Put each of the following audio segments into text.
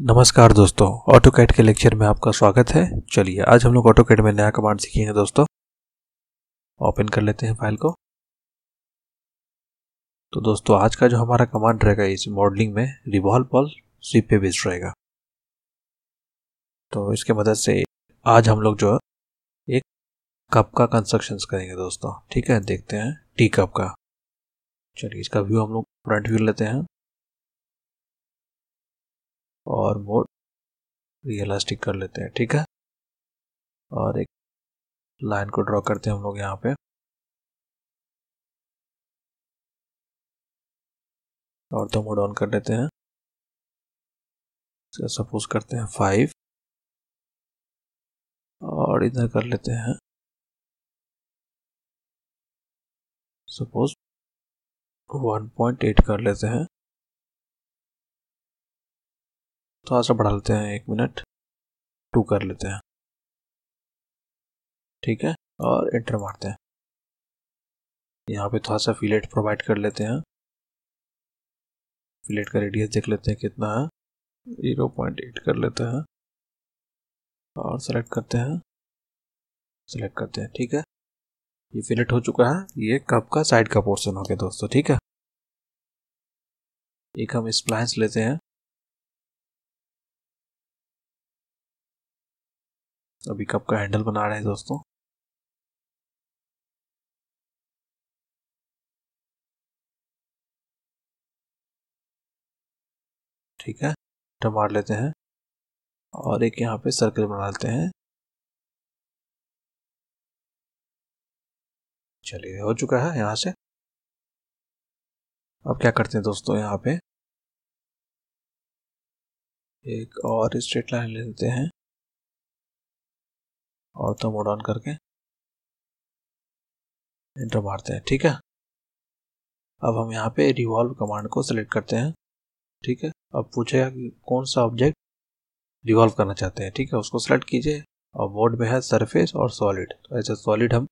नमस्कार दोस्तों auto cat के लेक्चर में आपका स्वागत है चलिए आज हम लोग ऑटो कैट में नया कमांड सीखेंगे दोस्तों ओपन कर लेते हैं फाइल को तो दोस्तों आज का जो हमारा कमांड रहेगा इस मॉडलिंग में रिवॉल्व पॉल स्वीप पे बेस्ड रहेगा तो इसके मदद से आज हम लोग जो है एक कप का कंस्ट्रक्शन करेंगे दोस्तों ठीक है देखते हैं टी कप का चलिए इसका व्यू हम लोग फ्रंट व्यू लेते हैं और मोड रियलिस्टिक कर लेते हैं ठीक है और एक लाइन को ड्रॉ करते हैं हम लोग यहाँ पे और तो मोड ऑन कर लेते हैं सपोज करते हैं फाइव और इधर कर लेते हैं सपोज 1.8 कर लेते हैं थोड़ा सा बढ़ा लेते हैं एक मिनट टू कर लेते हैं ठीक है और इंटर मारते हैं यहाँ पे थोड़ा सा फिलेट प्रोवाइड कर लेते हैं फिलेट का रेडियस देख लेते हैं कितना है ज़ीरो पॉइंट एट कर लेते हैं और सेलेक्ट करते हैं सेलेक्ट करते हैं ठीक है ये फिलेट हो चुका है ये कप का साइड का पोर्शन हो गया दोस्तों ठीक है एक हम स्प्लाइंस लेते हैं अभी कप का हैंडल बना रहे हैं दोस्तों ठीक है टमा लेते हैं और एक यहाँ पे सर्कल बना लेते हैं चलिए हो चुका है यहाँ से अब क्या करते हैं दोस्तों यहाँ पे एक और स्ट्रेट लाइन लेते हैं और तो मोड ऑन करके इंटर मारते हैं ठीक है अब हम यहाँ पे रिवॉल्व कमांड को सेलेक्ट करते हैं ठीक है अब पूछेगा कि कौन सा ऑब्जेक्ट रिवॉल्व करना चाहते हैं ठीक है उसको सेलेक्ट कीजिए और बोर्ड में है सरफेस और सॉलिड तो ऐसा सॉलिड हम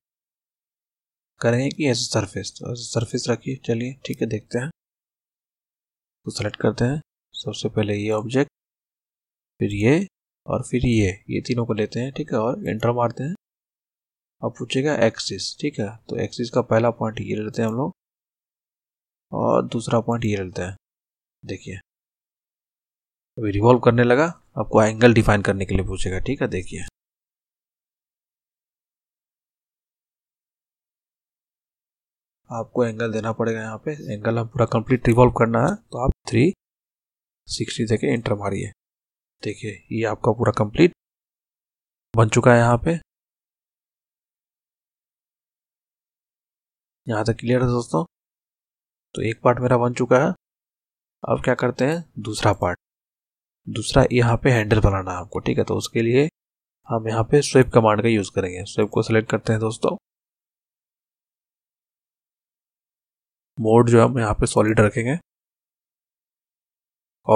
करेंगे कि ऐसे सरफेस तो ऐसे सरफेस रखिए चलिए ठीक है देखते हैं तो सेलेक्ट करते हैं सबसे पहले ये ऑब्जेक्ट फिर ये और फिर ये ये तीनों को लेते हैं ठीक है और इंटर मारते हैं अब पूछेगा एक्सिस ठीक है तो एक्सिस का पहला पॉइंट ये लेते हैं हम लोग और दूसरा पॉइंट ये लेते हैं देखिए अभी रिवॉल्व करने लगा आपको एंगल डिफाइन करने के लिए पूछेगा ठीक है देखिए आपको एंगल देना पड़ेगा यहाँ पे एंगल हम पूरा कंप्लीट रिवॉल्व करना है तो आप थ्री सिक्सटी देखे इंटर मारिए देखिए ये आपका पूरा कंप्लीट बन चुका है यहाँ पे यहाँ तक क्लियर है दोस्तों तो एक पार्ट मेरा बन चुका है अब क्या करते हैं दूसरा पार्ट दूसरा यहाँ पे हैंडल बनाना है आपको ठीक है तो उसके लिए हम यहाँ पे स्वेप कमांड का यूज़ करेंगे स्वेप को सिलेक्ट करते हैं दोस्तों मोड जो हम यहाँ पे सॉलिड रखेंगे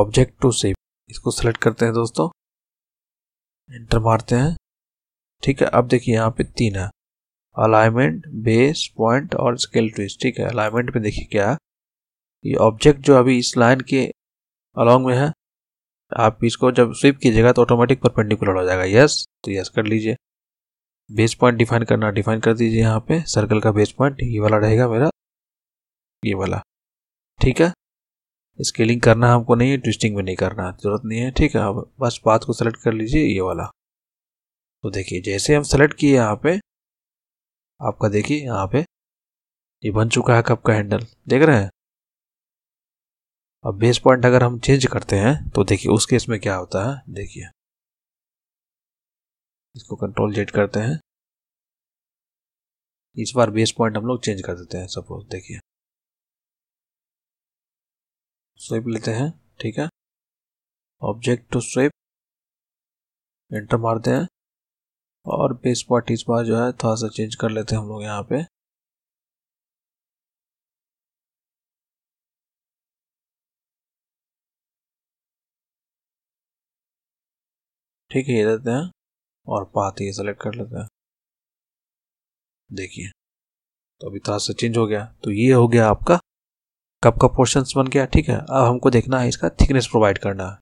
ऑब्जेक्ट टू सेप इसको सेलेक्ट करते हैं दोस्तों इंटर मारते हैं ठीक है अब देखिए यहाँ पे तीन है अलाइनमेंट बेस पॉइंट और स्केल ट्विस्ट ठीक है अलाइनमेंट पे देखिए क्या है ये ऑब्जेक्ट जो अभी इस लाइन के अलॉन्ग में है आप इसको जब स्विप कीजिएगा तो ऑटोमेटिक परपेंडिकुलर हो जाएगा यस तो यस कर लीजिए बेस पॉइंट डिफाइन करना डिफाइन कर दीजिए यहाँ पे सर्कल का बेस पॉइंट ये वाला रहेगा मेरा ये वाला ठीक है स्केलिंग करना हमको नहीं है ट्विस्टिंग भी नहीं करना जरूरत नहीं है ठीक है अब बस पाथ को सेलेक्ट कर लीजिए ये वाला तो देखिए जैसे हम सेलेक्ट किए यहाँ पे आपका देखिए यहाँ पे ये बन चुका है कप का हैंडल देख रहे हैं अब बेस पॉइंट अगर हम चेंज करते हैं तो देखिए उस केस में क्या होता है देखिए इसको कंट्रोल जेट करते हैं इस बार बेस पॉइंट हम लोग चेंज कर देते हैं सपोज देखिए स्वेप लेते हैं ठीक है ऑब्जेक्ट टू स्वेप एंटर मारते हैं और बेस पार्ट इस बार जो है थोड़ा सा चेंज कर लेते हैं हम लोग यहाँ पे ठीक है ये देते हैं और पाथ ये सेलेक्ट कर लेते हैं देखिए तो अभी थोड़ा सा चेंज हो गया तो ये हो गया आपका कप का पोर्शन बन गया ठीक है अब हमको देखना है इसका थिकनेस प्रोवाइड करना है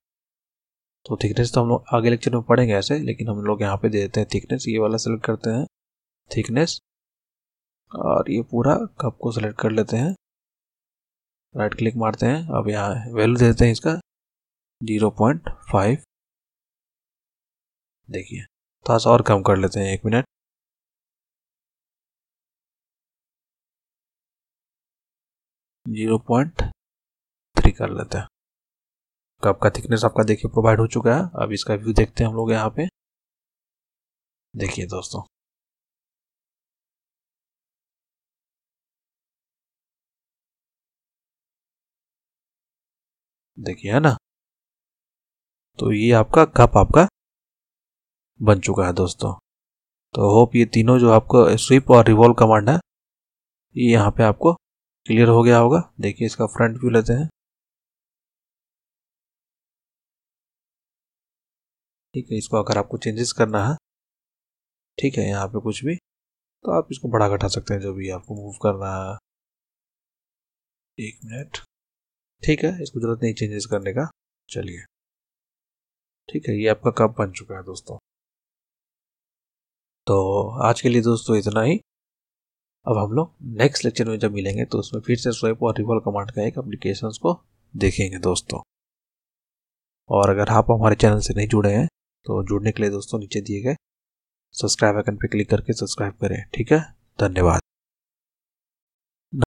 तो थिकनेस तो हम लोग आगे लेक्चर में पढ़ेंगे ऐसे लेकिन हम लोग यहाँ पे दे देते हैं थिकनेस ये वाला सेलेक्ट करते हैं थिकनेस और ये पूरा कप को सेलेक्ट कर लेते हैं राइट क्लिक मारते हैं अब यहाँ वैल्यू दे देते हैं इसका जीरो पॉइंट फाइव देखिए थोड़ा तो सा और कम कर लेते हैं एक मिनट जीरो पॉइंट थ्री कर लेते हैं कप का थिकनेस आपका देखिए प्रोवाइड हो चुका है अब इसका व्यू देखते हैं हम लोग यहाँ पे देखिए दोस्तों देखिए है ना तो ये आपका कप आपका बन चुका है दोस्तों तो होप ये तीनों जो आपको स्वीप और रिवॉल्व कमांड है ये यहाँ पे आपको क्लियर हो गया होगा देखिए इसका फ्रंट व्यू लेते हैं ठीक है इसको अगर आपको चेंजेस करना है ठीक है यहाँ पे कुछ भी तो आप इसको बड़ा घटा सकते हैं जो भी आपको मूव करना है एक मिनट ठीक है इसको जरूरत नहीं चेंजेस करने का चलिए ठीक है ये आपका कप बन चुका है दोस्तों तो आज के लिए दोस्तों इतना ही अब हम लोग नेक्स्ट लेक्चर में जब मिलेंगे तो उसमें फिर से स्वैप और रिवॉल्व कमांड का एक अप्लीकेशन को देखेंगे दोस्तों और अगर आप हमारे चैनल से नहीं जुड़े हैं तो जुड़ने के लिए दोस्तों नीचे दिए गए सब्सक्राइब आइकन पर क्लिक करके सब्सक्राइब करें ठीक है धन्यवाद